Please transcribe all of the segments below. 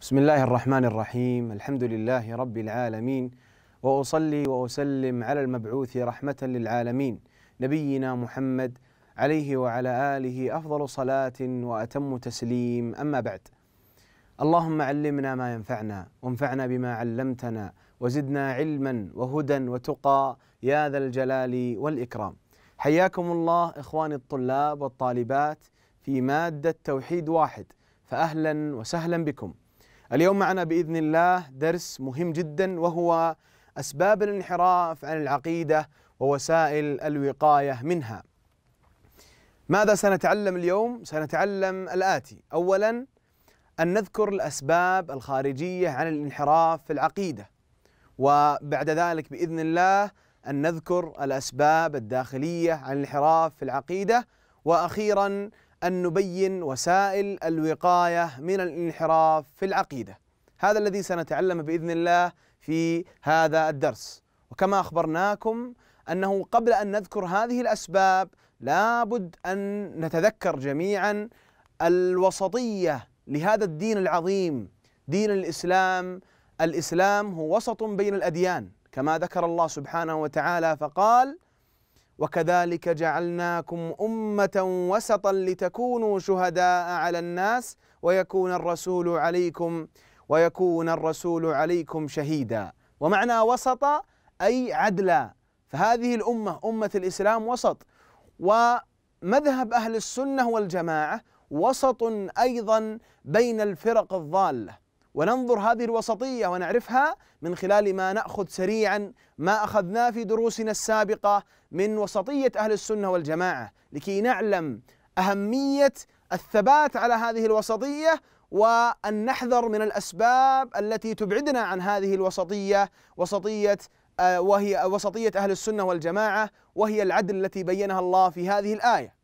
بسم الله الرحمن الرحيم الحمد لله رب العالمين واصلي واسلم على المبعوث رحمه للعالمين نبينا محمد عليه وعلى اله افضل صلاه واتم تسليم اما بعد اللهم علمنا ما ينفعنا وانفعنا بما علمتنا وزدنا علما وهدى وتقى يا ذا الجلال والاكرام حياكم الله اخواني الطلاب والطالبات في ماده توحيد واحد فاهلا وسهلا بكم اليوم معنا باذن الله درس مهم جدا وهو اسباب الانحراف عن العقيده ووسائل الوقايه منها. ماذا سنتعلم اليوم؟ سنتعلم الاتي، اولا ان نذكر الاسباب الخارجيه عن الانحراف في العقيده. وبعد ذلك باذن الله ان نذكر الاسباب الداخليه عن الانحراف في العقيده واخيرا أن نبين وسائل الوقاية من الانحراف في العقيدة هذا الذي سنتعلم بإذن الله في هذا الدرس وكما أخبرناكم أنه قبل أن نذكر هذه الأسباب لابد أن نتذكر جميعا الوسطية لهذا الدين العظيم دين الإسلام الإسلام هو وسط بين الأديان كما ذكر الله سبحانه وتعالى فقال وكذلك جعلناكم أمة وسطا لتكونوا شهداء على الناس ويكون الرسول عليكم ويكون الرسول عليكم شهيدا ومعنى وسط أي عدلا فهذه الأمة أمة الإسلام وسط ومذهب أهل السنة والجماعة وسط أيضا بين الفرق الضالة وننظر هذه الوسطية ونعرفها من خلال ما نأخذ سريعا ما أخذناه في دروسنا السابقة من وسطية أهل السنة والجماعة لكي نعلم أهمية الثبات على هذه الوسطية وأن نحذر من الأسباب التي تبعدنا عن هذه الوسطية وسطية آه، وهي وسطية أهل السنة والجماعة وهي العدل التي بينها الله في هذه الآية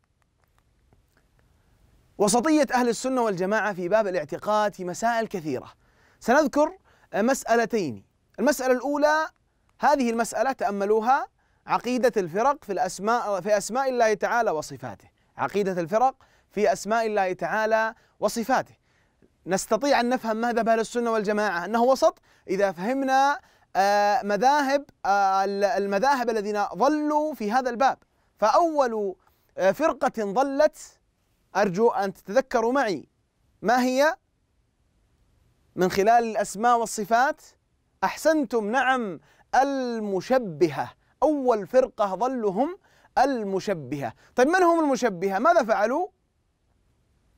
وسطية أهل السنة والجماعة في باب الاعتقاد في مسائل كثيرة سنذكر مسألتين المسألة الأولى هذه المسألة تأملوها عقيدة الفرق في الأسماء في أسماء الله تعالى وصفاته عقيدة الفرق في أسماء الله تعالى وصفاته نستطيع أن نفهم مذهب أهل السنة والجماعة أنه وسط إذا فهمنا آه، مذاهب آه، المذاهب الذين ضلوا في هذا الباب فأول آه، فرقة ضلت أرجو أن تتذكروا معي ما هي من خلال الأسماء والصفات أحسنتم نعم المشبهة أول فرقة ظلوا هم المشبهة طيب من هم المشبهة ماذا فعلوا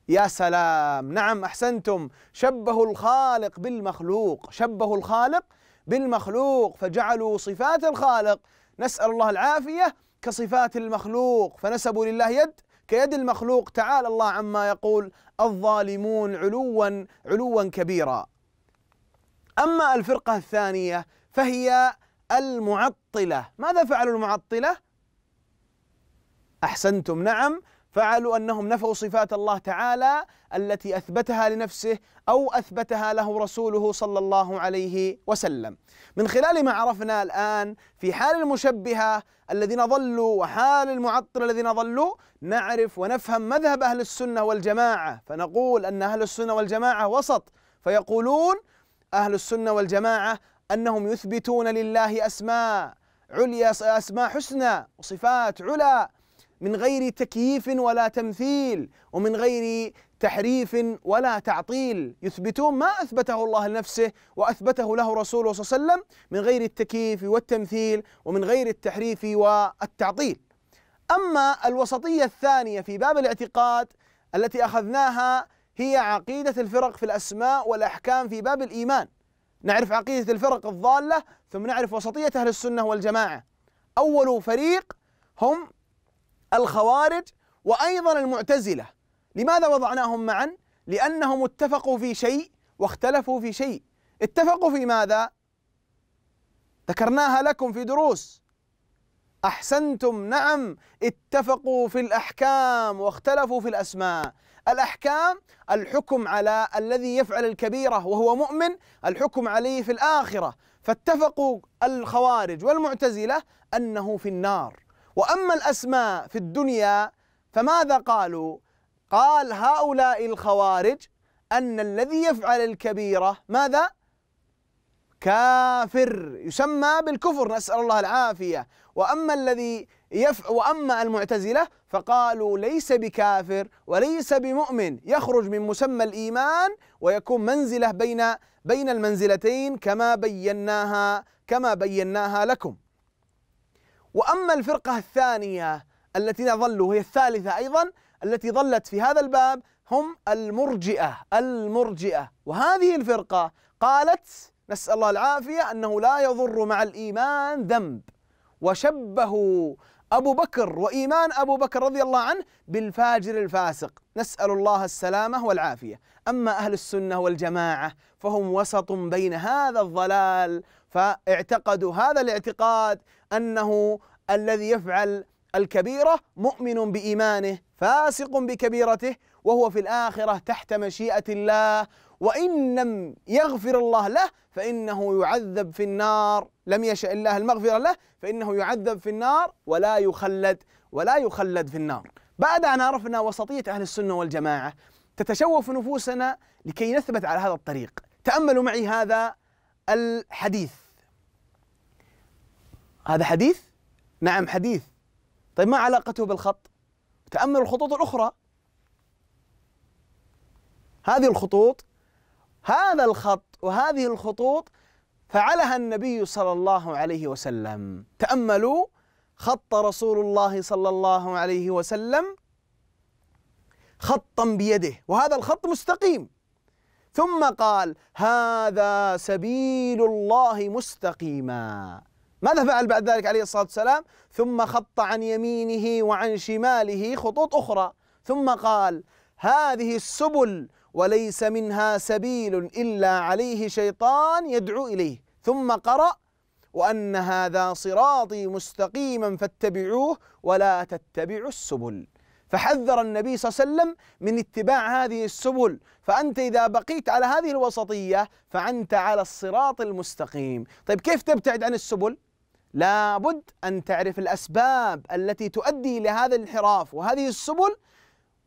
يا سلام نعم أحسنتم شبهوا الخالق بالمخلوق شبهوا الخالق بالمخلوق فجعلوا صفات الخالق نسأل الله العافية كصفات المخلوق فنسبوا لله يد كيد المخلوق تعالى الله عما يقول الظالمون علوا علوا كبيرا أما الفرقة الثانية فهي المعطلة ماذا فعلوا المعطلة؟ أحسنتم نعم فعلوا انهم نفوا صفات الله تعالى التي اثبتها لنفسه او اثبتها له رسوله صلى الله عليه وسلم. من خلال ما عرفنا الان في حال المشبهه الذين ضلوا وحال المعطل الذين ضلوا نعرف ونفهم مذهب اهل السنه والجماعه فنقول ان اهل السنه والجماعه وسط فيقولون اهل السنه والجماعه انهم يثبتون لله اسماء عليا اسماء حسنى وصفات علا من غير تكييف ولا تمثيل ومن غير تحريف ولا تعطيل يثبتون ما اثبته الله لنفسه واثبته له رسوله صلى الله عليه وسلم من غير التكييف والتمثيل ومن غير التحريف والتعطيل. اما الوسطيه الثانيه في باب الاعتقاد التي اخذناها هي عقيده الفرق في الاسماء والاحكام في باب الايمان. نعرف عقيده الفرق الضاله ثم نعرف وسطيه اهل السنه والجماعه. اول فريق هم الخوارج وايضا المعتزله لماذا وضعناهم معا لانهم اتفقوا في شيء واختلفوا في شيء اتفقوا في ماذا ذكرناها لكم في دروس احسنتم نعم اتفقوا في الاحكام واختلفوا في الاسماء الاحكام الحكم على الذي يفعل الكبيره وهو مؤمن الحكم عليه في الاخره فاتفقوا الخوارج والمعتزله انه في النار وأما الأسماء في الدنيا فماذا قالوا قال هؤلاء الخوارج أن الذي يفعل الكبيرة ماذا كافر يسمى بالكفر نسأل الله العافية وأما الذي يف وأما المعتزلة فقالوا ليس بكافر وليس بمؤمن يخرج من مسمى الإيمان ويكون منزلة بين بين المنزلتين كما بيناها كما بيناها لكم وأما الفرقة الثانية التي ظلوا وهي الثالثة أيضا التي ظلت في هذا الباب هم المرجئة المرجئة وهذه الفرقة قالت نسأل الله العافية أنه لا يضر مع الإيمان ذنب وشبهوا أبو بكر وإيمان أبو بكر رضي الله عنه بالفاجر الفاسق نسأل الله السلامة والعافية أما أهل السنة والجماعة فهم وسط بين هذا الضلال فاعتقدوا هذا الاعتقاد أنه الذي يفعل الكبيرة مؤمن بإيمانه فاسق بكبيرته وهو في الآخرة تحت مشيئة الله وإن لم يغفر الله له فإنه يعذب في النار لم يشأ الله المغفرة له فإنه يعذب في النار ولا يخلد ولا يخلد في النار بعد أن عرفنا وسطية أهل السنة والجماعة تتشوف نفوسنا لكي نثبت على هذا الطريق تأملوا معي هذا الحديث هذا حديث نعم حديث طيب ما علاقته بالخط تأمل الخطوط الأخرى هذه الخطوط هذا الخط وهذه الخطوط فعلها النبي صلى الله عليه وسلم تأملوا خط رسول الله صلى الله عليه وسلم خطا بيده وهذا الخط مستقيم ثم قال هذا سبيل الله مستقيما ماذا فعل بعد ذلك عليه الصلاة والسلام ثم خط عن يمينه وعن شماله خطوط أخرى ثم قال هذه السبل وليس منها سبيل إلا عليه شيطان يدعو إليه ثم قرأ وأن هذا صراطي مستقيما فاتبعوه ولا تتبعوا السبل فحذر النبي صلى الله عليه وسلم من اتباع هذه السبل فأنت إذا بقيت على هذه الوسطية فأنت على الصراط المستقيم طيب كيف تبتعد عن السبل؟ لابد أن تعرف الأسباب التي تؤدي لهذا الانحراف وهذه السبل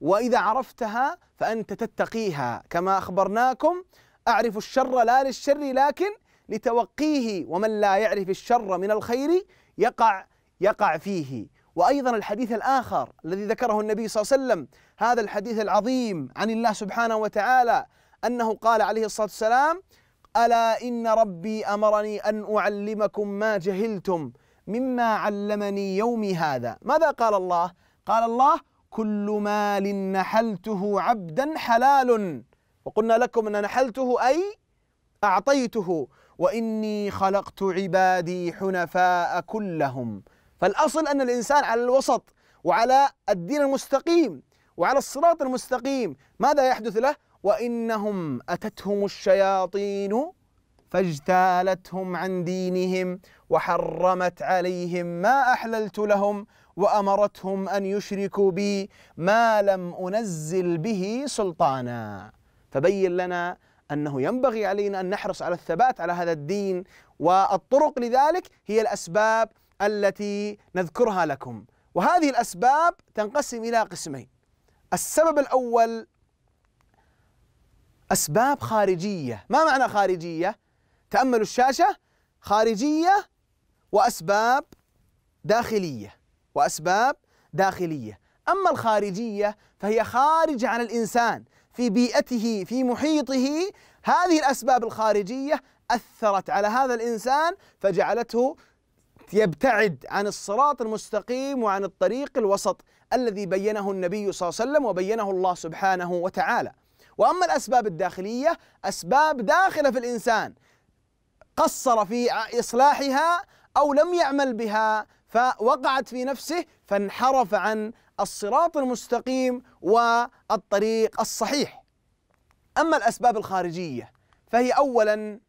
وإذا عرفتها فأنت تتقيها كما أخبرناكم أعرف الشر لا للشر لكن لتوقيه ومن لا يعرف الشر من الخير يقع يقع فيه وايضا الحديث الاخر الذي ذكره النبي صلى الله عليه وسلم هذا الحديث العظيم عن الله سبحانه وتعالى انه قال عليه الصلاه والسلام ألا إن ربي أمرني أن أعلمكم ما جهلتم مما علمني يومي هذا ماذا قال الله؟ قال الله كل مال نحلته عبدا حلال وقلنا لكم أن نحلته أي أعطيته وإني خلقت عبادي حنفاء كلهم فالأصل أن الإنسان على الوسط وعلى الدين المستقيم وعلى الصراط المستقيم ماذا يحدث له؟ وإنهم أتتهم الشياطين فاجتالتهم عن دينهم وحرمت عليهم ما أحللت لهم وأمرتهم أن يشركوا بي ما لم أنزل به سلطانا فبين لنا أنه ينبغي علينا أن نحرص على الثبات على هذا الدين والطرق لذلك هي الأسباب التي نذكرها لكم وهذه الأسباب تنقسم إلى قسمين السبب الأول أسباب خارجية ما معنى خارجية؟ تأملوا الشاشة خارجية وأسباب داخلية وأسباب داخلية أما الخارجية فهي خارجة عن الإنسان في بيئته في محيطه هذه الأسباب الخارجية أثرت على هذا الإنسان فجعلته يبتعد عن الصراط المستقيم وعن الطريق الوسط الذي بينه النبي صلى الله عليه وسلم وبينه الله سبحانه وتعالى وأما الأسباب الداخلية أسباب داخلة في الإنسان قصر في إصلاحها أو لم يعمل بها فوقعت في نفسه فانحرف عن الصراط المستقيم والطريق الصحيح أما الأسباب الخارجية فهي أولا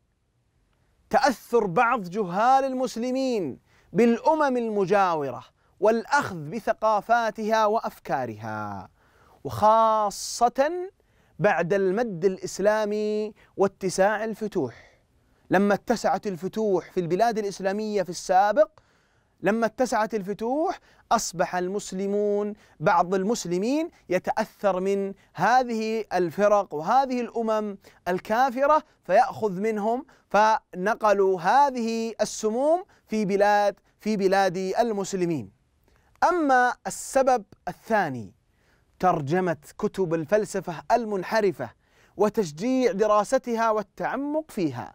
تأثر بعض جهال المسلمين بالأمم المجاورة والأخذ بثقافاتها وأفكارها وخاصة بعد المد الاسلامي واتساع الفتوح لما اتسعت الفتوح في البلاد الاسلاميه في السابق لما اتسعت الفتوح اصبح المسلمون بعض المسلمين يتاثر من هذه الفرق وهذه الامم الكافره فياخذ منهم فنقلوا هذه السموم في بلاد في بلاد المسلمين. اما السبب الثاني ترجمة كتب الفلسفة المنحرفة وتشجيع دراستها والتعمق فيها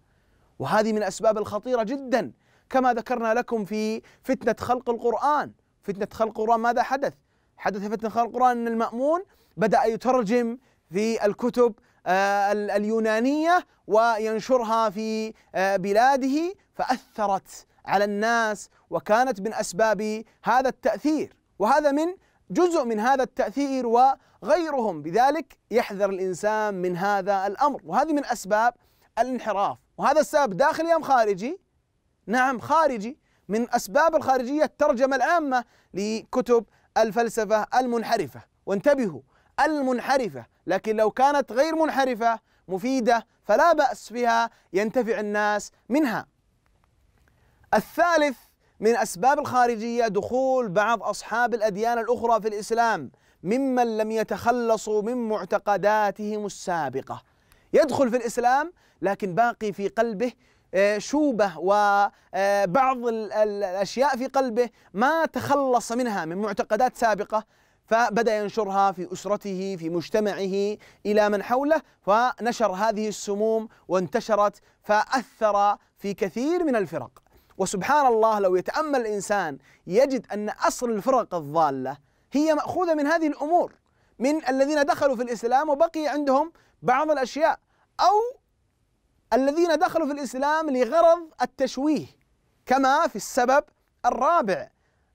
وهذه من الأسباب الخطيرة جدا كما ذكرنا لكم في فتنة خلق القرآن فتنة خلق القرآن ماذا حدث؟ حدث فتنة خلق القرآن أن المأمون بدأ يترجم في الكتب آه، اليونانية وينشرها في آه، بلاده فأثرت على الناس وكانت من أسباب هذا التأثير وهذا من جزء من هذا التأثير وغيرهم بذلك يحذر الإنسان من هذا الأمر وهذه من أسباب الانحراف وهذا السبب داخلي أم خارجي؟ نعم خارجي من أسباب الخارجية الترجمة العامة لكتب الفلسفة المنحرفة وانتبهوا المنحرفة لكن لو كانت غير منحرفة مفيدة فلا بأس بها ينتفع الناس منها الثالث من أسباب الخارجية دخول بعض أصحاب الأديان الأخرى في الإسلام ممن لم يتخلصوا من معتقداتهم السابقة يدخل في الإسلام لكن باقي في قلبه آه، شوبة وبعض آه، الأشياء في قلبه ما تخلص منها من معتقدات سابقة فبدأ ينشرها في أسرته في مجتمعه إلى من حوله فنشر هذه السموم وانتشرت فأثر في كثير من الفرق وسبحان الله لو يتأمل الإنسان يجد أن أصل الفرق الضالة هي مأخوذة من هذه الأمور من الذين دخلوا في الإسلام وبقي عندهم بعض الأشياء أو الذين دخلوا في الإسلام لغرض التشويه كما في السبب الرابع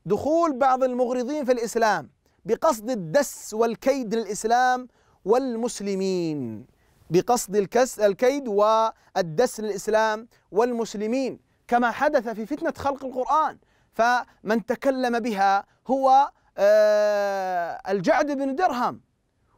دخول بعض المغرضين في الإسلام بقصد الدس والكيد للإسلام والمسلمين بقصد الكس الكيد والدس للإسلام والمسلمين كما حدث في فتنة خلق القرآن فمن تكلم بها هو آه، الجعد بن درهم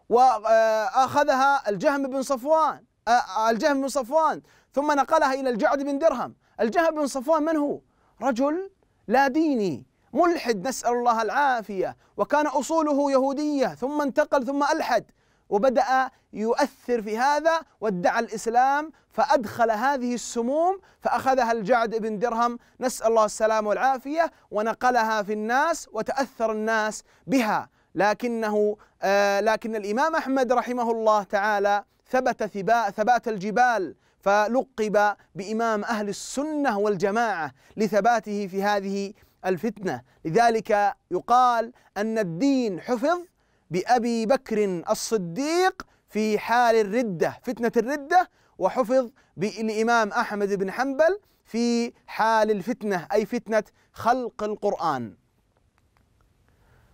وأخذها آه، الجهم بن صفوان آه، الجهم بن صفوان ثم نقلها إلى الجعد بن درهم الجهم بن صفوان من هو؟ رجل لا ديني ملحد نسأل الله العافية وكان أصوله يهودية ثم انتقل ثم ألحد وبدأ يؤثر في هذا وادعى الإسلام فأدخل هذه السموم فأخذها الجعد بن درهم نسأل الله السلامة والعافية ونقلها في الناس وتأثر الناس بها لكنه آه لكن الإمام أحمد رحمه الله تعالى ثبت ثبات الجبال فلقب بإمام أهل السنة والجماعة لثباته في هذه الفتنة لذلك يقال أن الدين حفظ بأبي بكر الصديق في حال الردة فتنة الردة وحفظ بالامام أحمد بن حنبل في حال الفتنة أي فتنة خلق القرآن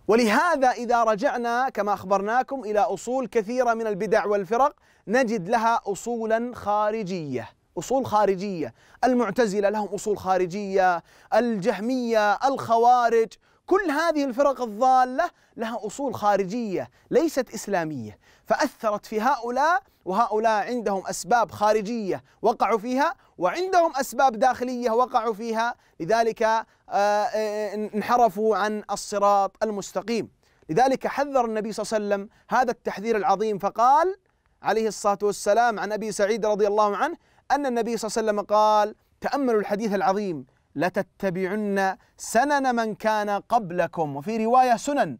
ولهذا إذا رجعنا كما أخبرناكم إلى أصول كثيرة من البدع والفرق نجد لها أصولا خارجية أصول خارجية المعتزلة لهم أصول خارجية الجهمية الخوارج كل هذه الفرق الضالة لها أصول خارجية ليست إسلامية فأثرت في هؤلاء وهؤلاء عندهم أسباب خارجية وقعوا فيها وعندهم أسباب داخلية وقعوا فيها لذلك آه، آه، انحرفوا عن الصراط المستقيم لذلك حذر النبي صلى الله عليه وسلم هذا التحذير العظيم فقال عليه الصلاة والسلام عن أبي سعيد رضي الله عنه أن النبي صلى الله عليه وسلم قال تأملوا الحديث العظيم لتتبعن سنن من كان قبلكم وفي روايه سنن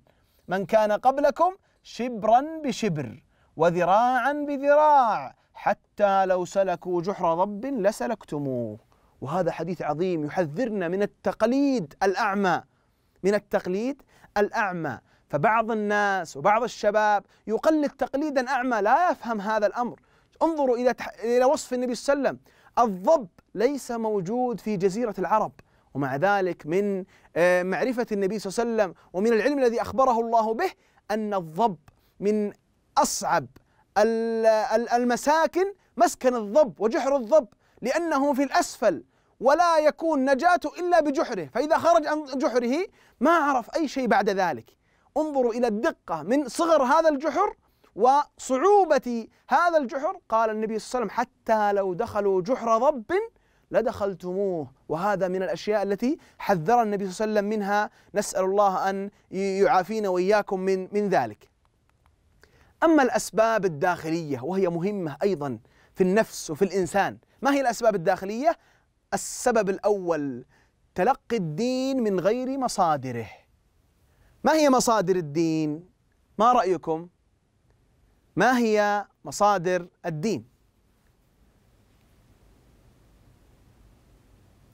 من كان قبلكم شبرا بشبر وذراعا بذراع حتى لو سلكوا جحر ضب لسلكتموه وهذا حديث عظيم يحذرنا من التقليد الاعمى من التقليد الاعمى فبعض الناس وبعض الشباب يقلد تقليدا اعمى لا يفهم هذا الامر انظروا الى الى وصف النبي صلى الله عليه وسلم الضب ليس موجود في جزيرة العرب ومع ذلك من آه، معرفة النبي صلى الله عليه وسلم ومن العلم الذي أخبره الله به أن الضب من أصعب المساكن مسكن الضب وجحر الضب لأنه في الأسفل ولا يكون نجاته إلا بجحره فإذا خرج عن جحره ما عرف أي شيء بعد ذلك انظروا إلى الدقة من صغر هذا الجحر وصعوبة هذا الجحر قال النبي صلى الله عليه وسلم حتى لو دخلوا جحر ضب لدخلتموه وهذا من الأشياء التي حذر النبي صلى الله عليه وسلم منها نسأل الله أن يعافينا وإياكم من, من ذلك أما الأسباب الداخلية وهي مهمة أيضا في النفس وفي الإنسان ما هي الأسباب الداخلية؟ السبب الأول تلقي الدين من غير مصادره ما هي مصادر الدين؟ ما رأيكم؟ ما هي مصادر الدين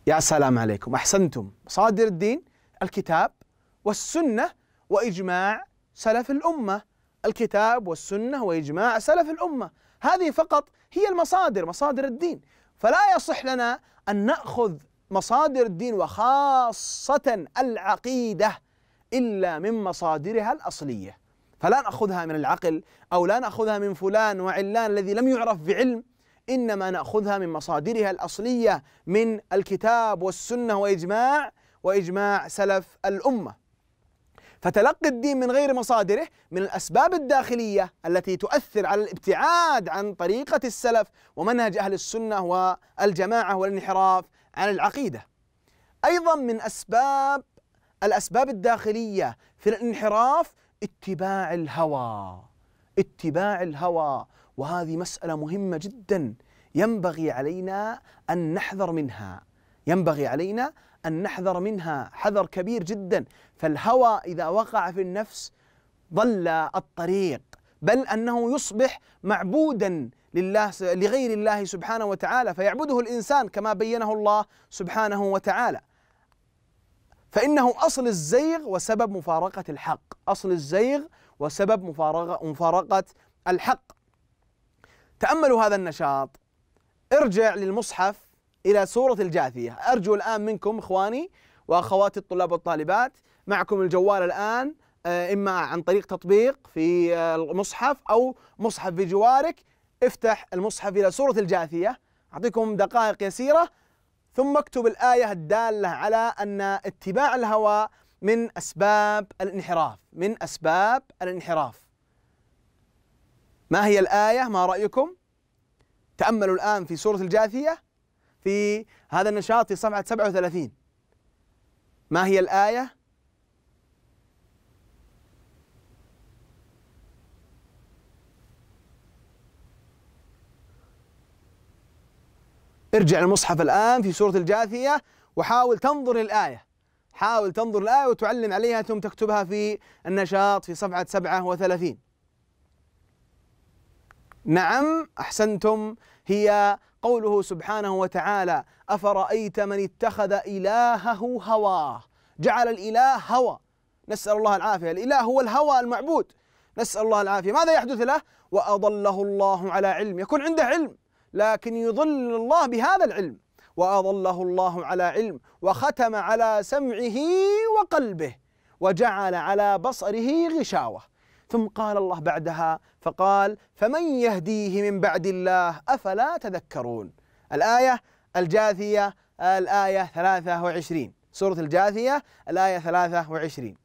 يا سلام عليكم احسنتم مصادر الدين الكتاب والسنه واجماع سلف الامه الكتاب والسنه واجماع سلف الامه هذه فقط هي المصادر مصادر الدين فلا يصح لنا ان ناخذ مصادر الدين وخاصه العقيده الا من مصادرها الاصليه فلا ناخذها من العقل او لا ناخذها من فلان وعلان الذي لم يعرف بعلم انما ناخذها من مصادرها الاصليه من الكتاب والسنه واجماع واجماع سلف الامه. فتلقي الدين من غير مصادره من الاسباب الداخليه التي تؤثر على الابتعاد عن طريقه السلف ومنهج اهل السنه والجماعه والانحراف عن العقيده. ايضا من اسباب الاسباب الداخليه في الانحراف اتباع الهوى اتباع الهوى وهذه مسألة مهمة جدا ينبغي علينا أن نحذر منها ينبغي علينا أن نحذر منها حذر كبير جدا فالهوى إذا وقع في النفس ضل الطريق بل أنه يصبح معبودا لله لغير الله سبحانه وتعالى فيعبده الإنسان كما بينه الله سبحانه وتعالى فإنه أصل الزيغ وسبب مفارقة الحق أصل الزيغ وسبب مفارقة, مفارقة الحق تأملوا هذا النشاط ارجع للمصحف إلى سورة الجاثية أرجو الآن منكم إخواني وأخواتي الطلاب والطالبات معكم الجوال الآن آه، إما عن طريق تطبيق في آه، المصحف أو مصحف في جوارك افتح المصحف إلى سورة الجاثية أعطيكم دقائق يسيرة ثم اكتب الآية الدالة على أن اتباع الهوى من أسباب الانحراف من أسباب الانحراف ما هي الآية ما رأيكم تأملوا الآن في سورة الجاثية في هذا النشاط في صفحة 37 ما هي الآية ارجع للمصحف الآن في سورة الجاثية وحاول تنظر الآية حاول تنظر الآية وتعلم عليها ثم تكتبها في النشاط في صفحة 37 نعم أحسنتم هي قوله سبحانه وتعالى أفرأيت من اتخذ إلهه هواه جعل الإله هوى نسأل الله العافية الإله هو الهوى المعبود نسأل الله العافية ماذا يحدث له وأضله الله على علم يكون عنده علم لكن يضل الله بهذا العلم وأضله الله على علم وختم على سمعه وقلبه وجعل على بصره غشاوة ثم قال الله بعدها فقال فمن يهديه من بعد الله أفلا تذكرون الآية الجاثية الآية 23 سورة الجاثية الآية 23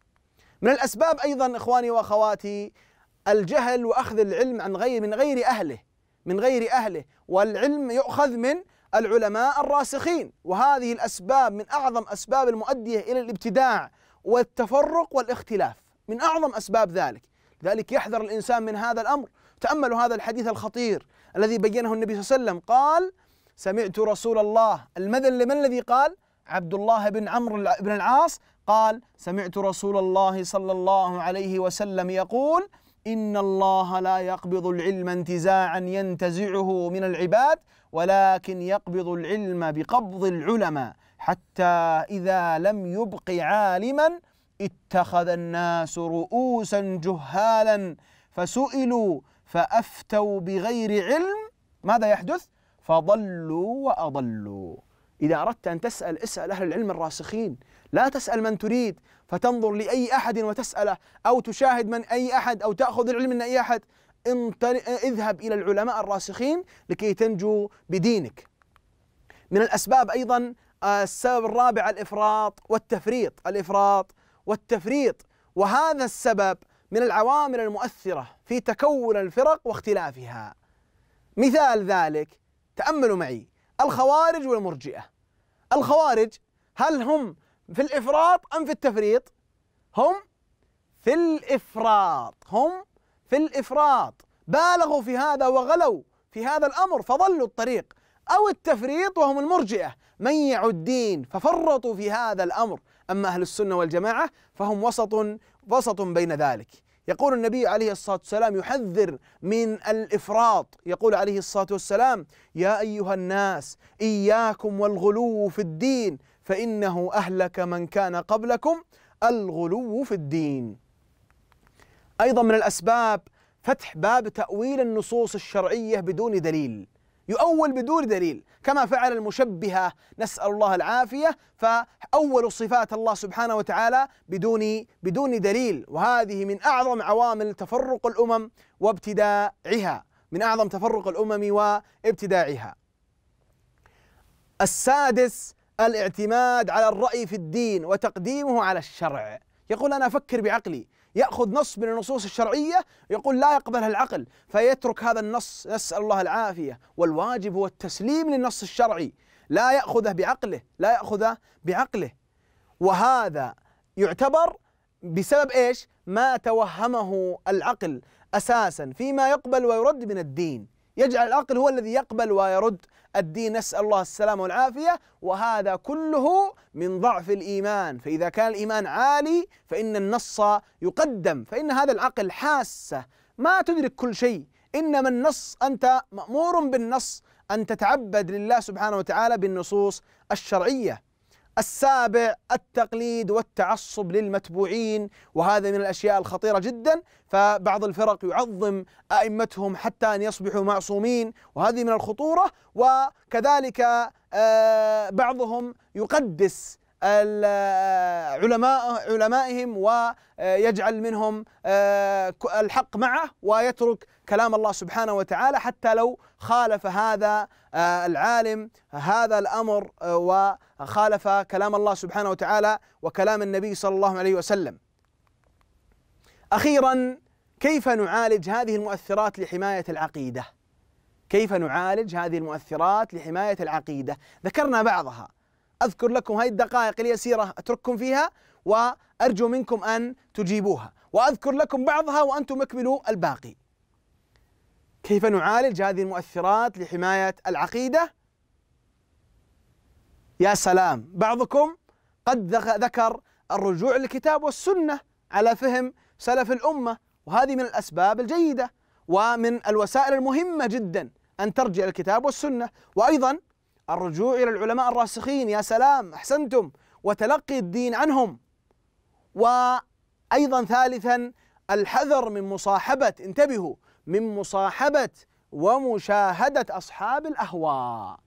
من الأسباب أيضا إخواني وأخواتي الجهل وأخذ العلم عن غير من غير أهله من غير أهله والعلم يؤخذ من العلماء الراسخين وهذه الأسباب من أعظم أسباب المؤدية إلى الابتداع والتفرق والاختلاف من أعظم أسباب ذلك لذلك يحذر الإنسان من هذا الأمر تأملوا هذا الحديث الخطير الذي بينه النبي صلى الله عليه وسلم قال سمعت رسول الله المذن من الذي قال عبد الله بن عمرو بن العاص قال سمعت رسول الله صلى الله عليه وسلم يقول إن الله لا يقبض العلم انتزاعا ينتزعه من العباد ولكن يقبض العلم بقبض العلماء حتى إذا لم يبق عالما اتخذ الناس رؤوسا جهالا فسئلوا فأفتوا بغير علم ماذا يحدث؟ فضلوا وأضلوا إذا أردت أن تسأل اسأل أهل العلم الراسخين لا تسأل من تريد فتنظر لأي أحد وتسأله أو تشاهد من أي أحد أو تأخذ العلم من أي أحد اذهب إلى العلماء الراسخين لكي تنجو بدينك من الأسباب أيضا السبب الرابع الإفراط والتفريط الإفراط والتفريط وهذا السبب من العوامل المؤثرة في تكون الفرق واختلافها مثال ذلك تأملوا معي الخوارج والمرجئة الخوارج هل هم في الإفراط أم في التفريط هم في الإفراط هم في الإفراط بالغوا في هذا وغلوا في هذا الأمر فضلوا الطريق أو التفريط وهم المرجئة من يعدين ففرطوا في هذا الأمر أما أهل السنة والجماعة فهم وسط وسط بين ذلك يقول النبي عليه الصلاة والسلام يحذر من الإفراط يقول عليه الصلاة والسلام يا أيها الناس إياكم والغلو في الدين فإنه أهلك من كان قبلكم الغلو في الدين أيضا من الأسباب فتح باب تأويل النصوص الشرعية بدون دليل يؤول بدون دليل كما فعل المشبهة نسأل الله العافية فأولوا صفات الله سبحانه وتعالى بدون بدون دليل وهذه من أعظم عوامل تفرق الأمم وابتداعها من أعظم تفرق الأمم وابتداعها السادس الاعتماد على الرأي في الدين وتقديمه على الشرع يقول أنا أفكر بعقلي يأخذ نص من النصوص الشرعية يقول لا يقبلها العقل فيترك هذا النص نسأل الله العافية والواجب هو التسليم للنص الشرعي لا يأخذه بعقله لا يأخذه بعقله وهذا يعتبر بسبب ايش؟ ما توهمه العقل اساسا فيما يقبل ويرد من الدين يجعل العقل هو الذي يقبل ويرد الدين نسأل الله السلامة والعافية وهذا كله من ضعف الإيمان فإذا كان الإيمان عالي فإن النص يقدم فإن هذا العقل حاسة ما تدرك كل شيء إنما النص أنت مأمور بالنص أن تتعبد لله سبحانه وتعالى بالنصوص الشرعية السابع التقليد والتعصب للمتبوعين وهذا من الاشياء الخطيره جدا فبعض الفرق يعظم ائمتهم حتى ان يصبحوا معصومين وهذه من الخطوره وكذلك آه، بعضهم يقدس علماء علمائهم ويجعل منهم آه، الحق معه ويترك كلام الله سبحانه وتعالى حتى لو خالف هذا آه، العالم هذا الامر آه، وخالف كلام الله سبحانه وتعالى وكلام النبي صلى الله عليه وسلم. اخيرا كيف نعالج هذه المؤثرات لحمايه العقيده؟ كيف نعالج هذه المؤثرات لحمايه العقيده؟ ذكرنا بعضها أذكر لكم هذه الدقائق اليسيرة أترككم فيها وأرجو منكم أن تجيبوها وأذكر لكم بعضها وأنتم اكملوا الباقي كيف نعالج هذه المؤثرات لحماية العقيدة؟ يا سلام بعضكم قد ذكر الرجوع للكتاب والسنة على فهم سلف الأمة وهذه من الأسباب الجيدة ومن الوسائل المهمة جدا أن ترجع الكتاب والسنة وأيضا الرجوع إلى العلماء الراسخين يا سلام أحسنتم وتلقي الدين عنهم وأيضا ثالثا الحذر من مصاحبة انتبهوا من مصاحبة ومشاهدة أصحاب الأهواء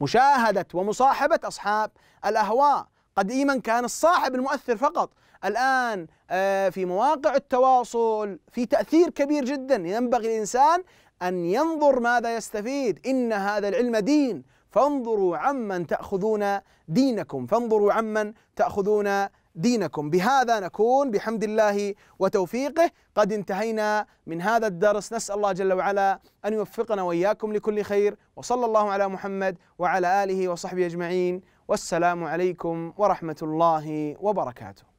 مشاهدة ومصاحبة أصحاب الأهواء قديما كان الصاحب المؤثر فقط الآن آه، في مواقع التواصل في تأثير كبير جدا ينبغي الإنسان أن ينظر ماذا يستفيد إن هذا العلم دين فانظروا عمن تأخذون دينكم فانظروا عمن تأخذون دينكم بهذا نكون بحمد الله وتوفيقه قد انتهينا من هذا الدرس نسأل الله جل وعلا أن يوفقنا وإياكم لكل خير وصلى الله على محمد وعلى آله وصحبه أجمعين والسلام عليكم ورحمة الله وبركاته